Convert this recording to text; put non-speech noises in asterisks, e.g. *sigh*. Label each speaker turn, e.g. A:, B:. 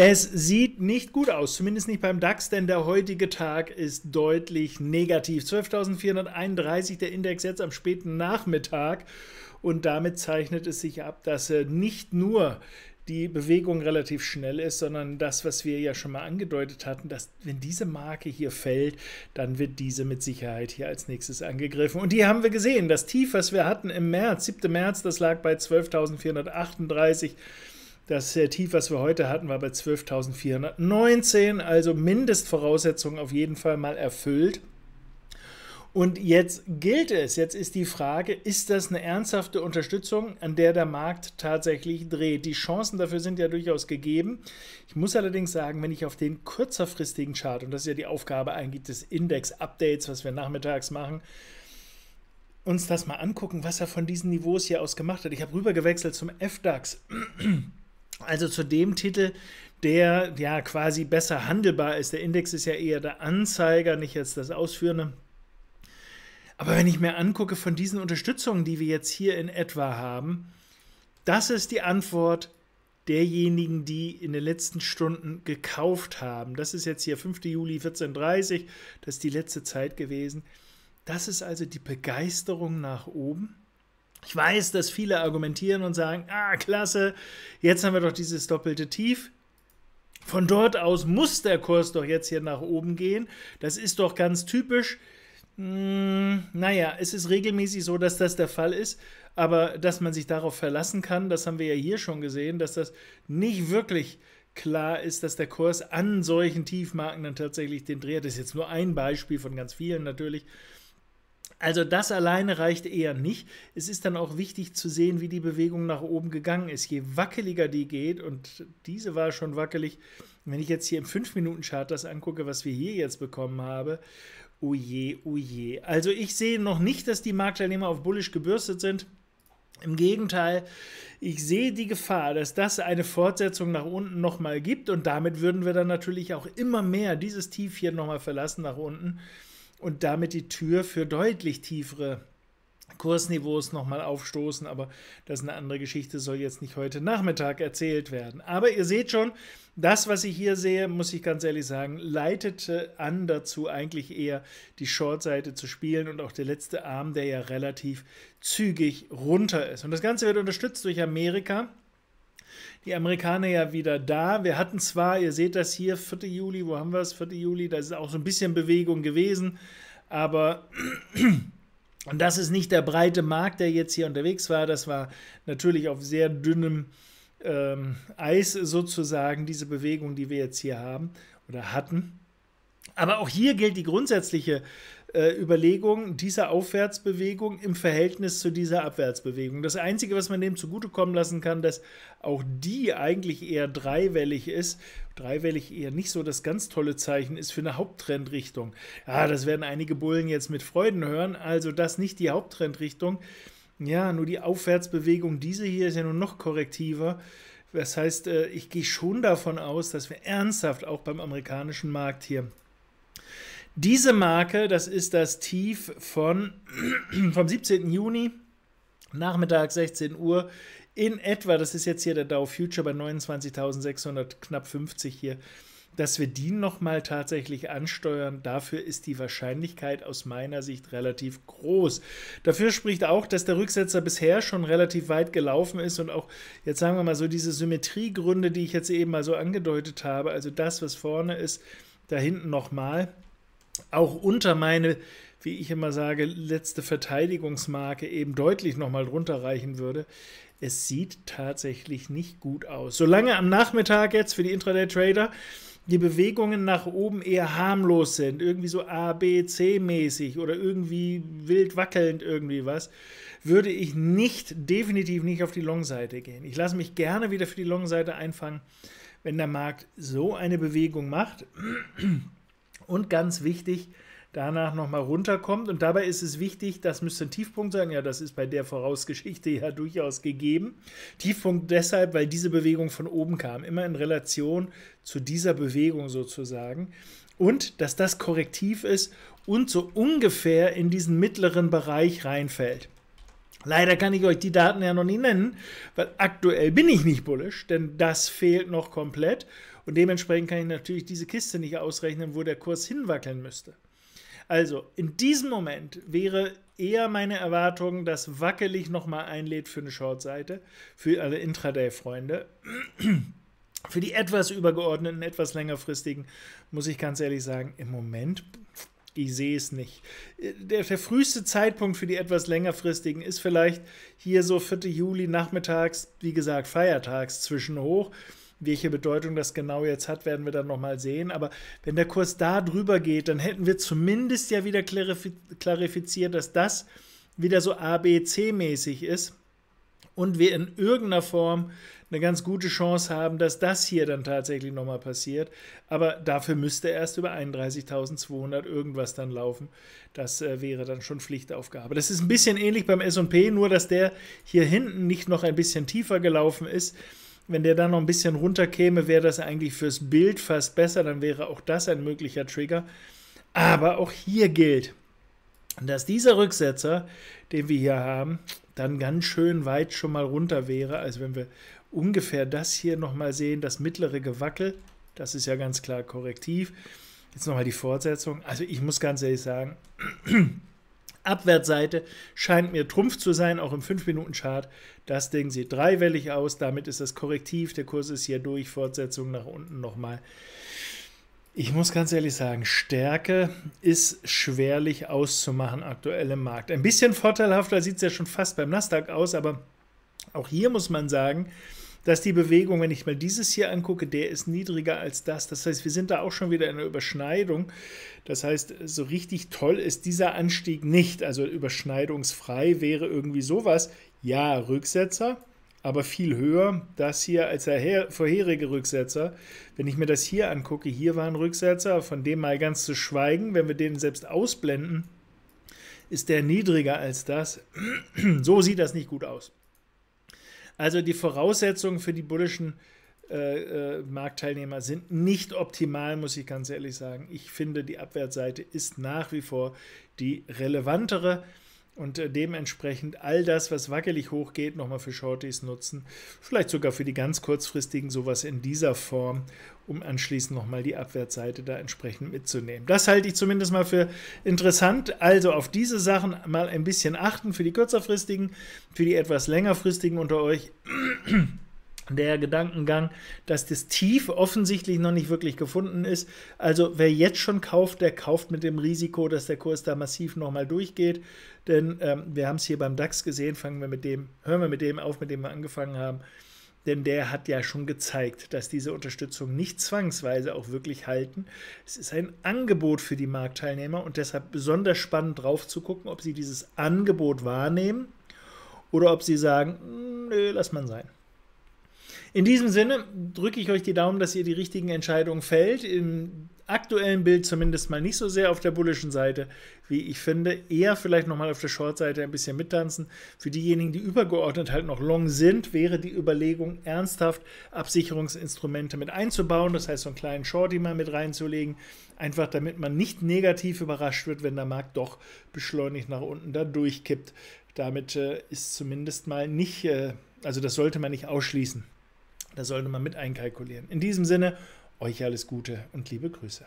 A: Es sieht nicht gut aus, zumindest nicht beim DAX, denn der heutige Tag ist deutlich negativ. 12.431 der Index jetzt am späten Nachmittag und damit zeichnet es sich ab, dass äh, nicht nur die Bewegung relativ schnell ist, sondern das, was wir ja schon mal angedeutet hatten, dass wenn diese Marke hier fällt, dann wird diese mit Sicherheit hier als nächstes angegriffen. Und die haben wir gesehen. Das Tief, was wir hatten im März, 7. März, das lag bei 12.438. Das äh, Tief, was wir heute hatten, war bei 12.419, also Mindestvoraussetzungen auf jeden Fall mal erfüllt. Und jetzt gilt es, jetzt ist die Frage, ist das eine ernsthafte Unterstützung, an der der Markt tatsächlich dreht? Die Chancen dafür sind ja durchaus gegeben. Ich muss allerdings sagen, wenn ich auf den kürzerfristigen Chart, und das ist ja die Aufgabe eigentlich des Index-Updates, was wir nachmittags machen, uns das mal angucken, was er von diesen Niveaus hier aus gemacht hat. Ich habe rübergewechselt zum FDAX. Also zu dem Titel, der ja quasi besser handelbar ist. Der Index ist ja eher der Anzeiger, nicht jetzt das Ausführende. Aber wenn ich mir angucke von diesen Unterstützungen, die wir jetzt hier in etwa haben, das ist die Antwort derjenigen, die in den letzten Stunden gekauft haben. Das ist jetzt hier 5. Juli 14.30, das ist die letzte Zeit gewesen. Das ist also die Begeisterung nach oben. Ich weiß, dass viele argumentieren und sagen, ah, klasse, jetzt haben wir doch dieses doppelte Tief. Von dort aus muss der Kurs doch jetzt hier nach oben gehen. Das ist doch ganz typisch. Hm, naja, es ist regelmäßig so, dass das der Fall ist, aber dass man sich darauf verlassen kann, das haben wir ja hier schon gesehen, dass das nicht wirklich klar ist, dass der Kurs an solchen Tiefmarken dann tatsächlich den Dreh hat. Das ist jetzt nur ein Beispiel von ganz vielen natürlich. Also das alleine reicht eher nicht. Es ist dann auch wichtig zu sehen, wie die Bewegung nach oben gegangen ist. Je wackeliger die geht, und diese war schon wackelig, wenn ich jetzt hier im 5-Minuten-Chart das angucke, was wir hier jetzt bekommen haben, oje, oh oje. Oh also ich sehe noch nicht, dass die Marktteilnehmer auf Bullish gebürstet sind. Im Gegenteil, ich sehe die Gefahr, dass das eine Fortsetzung nach unten nochmal gibt und damit würden wir dann natürlich auch immer mehr dieses Tief hier nochmal verlassen nach unten und damit die Tür für deutlich tiefere Kursniveaus nochmal aufstoßen, aber das ist eine andere Geschichte, soll jetzt nicht heute Nachmittag erzählt werden. Aber ihr seht schon, das, was ich hier sehe, muss ich ganz ehrlich sagen, leitete an dazu, eigentlich eher die Short-Seite zu spielen und auch der letzte Arm, der ja relativ zügig runter ist. Und das Ganze wird unterstützt durch Amerika die Amerikaner ja wieder da. Wir hatten zwar, ihr seht das hier, 4. Juli, wo haben wir es? 4. Juli, da ist auch so ein bisschen Bewegung gewesen, aber *clears throat* und das ist nicht der breite Markt, der jetzt hier unterwegs war. Das war natürlich auf sehr dünnem ähm, Eis sozusagen, diese Bewegung, die wir jetzt hier haben oder hatten. Aber auch hier gilt die grundsätzliche äh, Überlegung dieser Aufwärtsbewegung im Verhältnis zu dieser Abwärtsbewegung. Das Einzige, was man dem zugutekommen lassen kann, dass auch die eigentlich eher dreiwellig ist. Dreiwellig eher nicht so das ganz tolle Zeichen ist für eine Haupttrendrichtung. Ja, das werden einige Bullen jetzt mit Freuden hören. Also das nicht die Haupttrendrichtung. Ja, nur die Aufwärtsbewegung, diese hier ist ja nur noch korrektiver. Das heißt, äh, ich gehe schon davon aus, dass wir ernsthaft auch beim amerikanischen Markt hier diese Marke, das ist das Tief von, *clears throat* vom 17. Juni, Nachmittag 16 Uhr, in etwa, das ist jetzt hier der Dow Future bei 29.600, knapp 50 hier, dass wir die nochmal tatsächlich ansteuern, dafür ist die Wahrscheinlichkeit aus meiner Sicht relativ groß. Dafür spricht auch, dass der Rücksetzer bisher schon relativ weit gelaufen ist und auch jetzt sagen wir mal so diese Symmetriegründe, die ich jetzt eben mal so angedeutet habe, also das, was vorne ist, da hinten nochmal auch unter meine, wie ich immer sage, letzte Verteidigungsmarke eben deutlich nochmal drunter reichen würde. Es sieht tatsächlich nicht gut aus. Solange am Nachmittag jetzt für die Intraday-Trader die Bewegungen nach oben eher harmlos sind, irgendwie so A, B, C mäßig oder irgendwie wild wackelnd irgendwie was, würde ich nicht, definitiv nicht auf die Long-Seite gehen. Ich lasse mich gerne wieder für die Long-Seite einfangen, wenn der Markt so eine Bewegung macht. Und ganz wichtig, danach nochmal runterkommt. Und dabei ist es wichtig, das müsste ein Tiefpunkt sein, ja, das ist bei der Vorausgeschichte *laughs* ja durchaus gegeben. Tiefpunkt deshalb, weil diese Bewegung von oben kam, immer in Relation zu dieser Bewegung sozusagen. Und dass das korrektiv ist und so ungefähr in diesen mittleren Bereich reinfällt. Leider kann ich euch die Daten ja noch nie nennen, weil aktuell bin ich nicht bullisch, denn das fehlt noch komplett. Und dementsprechend kann ich natürlich diese Kiste nicht ausrechnen, wo der Kurs hinwackeln müsste. Also, in diesem Moment wäre eher meine Erwartung, dass wackelig nochmal einlädt für eine Shortseite, für alle Intraday-Freunde. *clears throat* Für die etwas übergeordneten, etwas längerfristigen, muss ich ganz ehrlich sagen, im Moment, ich sehe es nicht. Der, der früheste Zeitpunkt für die etwas längerfristigen ist vielleicht hier so 4. Juli nachmittags, wie gesagt, feiertags zwischen hoch. Welche Bedeutung das genau jetzt hat, werden wir dann nochmal sehen. Aber wenn der Kurs da drüber geht, dann hätten wir zumindest ja wieder klarifiziert, dass das wieder so ABC-mäßig ist und wir in irgendeiner Form eine ganz gute Chance haben, dass das hier dann tatsächlich nochmal passiert. Aber dafür müsste erst über 31.200 irgendwas dann laufen. Das äh, wäre dann schon Pflichtaufgabe. Das ist ein bisschen ähnlich beim SP, nur dass der hier hinten nicht noch ein bisschen tiefer gelaufen ist. Wenn der dann noch ein bisschen runterkäme, wäre das eigentlich fürs Bild fast besser, dann wäre auch das ein möglicher Trigger. Aber auch hier gilt, dass dieser Rücksetzer, den wir hier haben, dann ganz schön weit schon mal runter wäre. Also wenn wir ungefähr das hier nochmal sehen, das mittlere Gewackel, das ist ja ganz klar korrektiv. Jetzt nochmal die Fortsetzung. Also ich muss ganz ehrlich sagen, *clears throat* Abwärtsseite scheint mir Trumpf zu sein, auch im 5-Minuten-Chart. Das Ding sieht dreiwellig aus, damit ist das korrektiv, der Kurs ist hier durch, Fortsetzung nach unten nochmal. Ich muss ganz ehrlich sagen, Stärke ist schwerlich auszumachen aktuell im Markt. Ein bisschen vorteilhafter sieht es ja schon fast beim Nasdaq aus, aber auch hier muss man sagen, dass die Bewegung, wenn ich mal dieses hier angucke, der ist niedriger als das. Das heißt, wir sind da auch schon wieder in einer Überschneidung. Das heißt, so richtig toll ist dieser Anstieg nicht. Also überschneidungsfrei wäre irgendwie sowas. Ja, Rücksetzer, aber viel höher das hier als der vorherige Rücksetzer. Wenn ich mir das hier angucke, hier war ein Rücksetzer, von dem mal ganz zu schweigen, wenn wir den selbst ausblenden, ist der niedriger als das. *clears throat* So sieht das nicht gut aus. Also die Voraussetzungen für die bullischen äh, äh, Marktteilnehmer sind nicht optimal, muss ich ganz ehrlich sagen. Ich finde, die Abwärtsseite ist nach wie vor die relevantere und äh, dementsprechend all das, was wackelig hochgeht, nochmal für Shorties nutzen. Vielleicht sogar für die ganz kurzfristigen sowas in dieser Form, um anschließend nochmal die Abwärtsseite da entsprechend mitzunehmen. Das halte ich zumindest mal für interessant. Also auf diese Sachen mal ein bisschen achten für die kürzerfristigen, für die etwas längerfristigen unter euch der Gedankengang, dass das Tief offensichtlich noch nicht wirklich gefunden ist. Also wer jetzt schon kauft, der kauft mit dem Risiko, dass der Kurs da massiv nochmal durchgeht. Denn ähm, wir haben es hier beim DAX gesehen, fangen wir mit dem, hören wir mit dem auf, mit dem wir angefangen haben. Denn der hat ja schon gezeigt, dass diese Unterstützung nicht zwangsweise auch wirklich halten. Es ist ein Angebot für die Marktteilnehmer und deshalb besonders spannend drauf zu gucken, ob sie dieses Angebot wahrnehmen oder ob sie sagen, hm, nö, lass man sein. In diesem Sinne drücke ich euch die Daumen, dass ihr die richtigen Entscheidungen fällt. Im aktuellen Bild zumindest mal nicht so sehr auf der bullischen Seite, wie ich finde. Eher vielleicht nochmal auf der Short-Seite ein bisschen mittanzen. Für diejenigen, die übergeordnet halt noch long sind, wäre die Überlegung, ernsthaft Absicherungsinstrumente mit einzubauen. Das heißt, so einen kleinen Shorty mal mit reinzulegen. Einfach damit man nicht negativ überrascht wird, wenn der Markt doch beschleunigt nach unten da durchkippt. Damit äh, ist zumindest mal nicht, äh, also das sollte man nicht ausschließen. Da sollte man mit einkalkulieren. In diesem Sinne, euch alles Gute und liebe Grüße.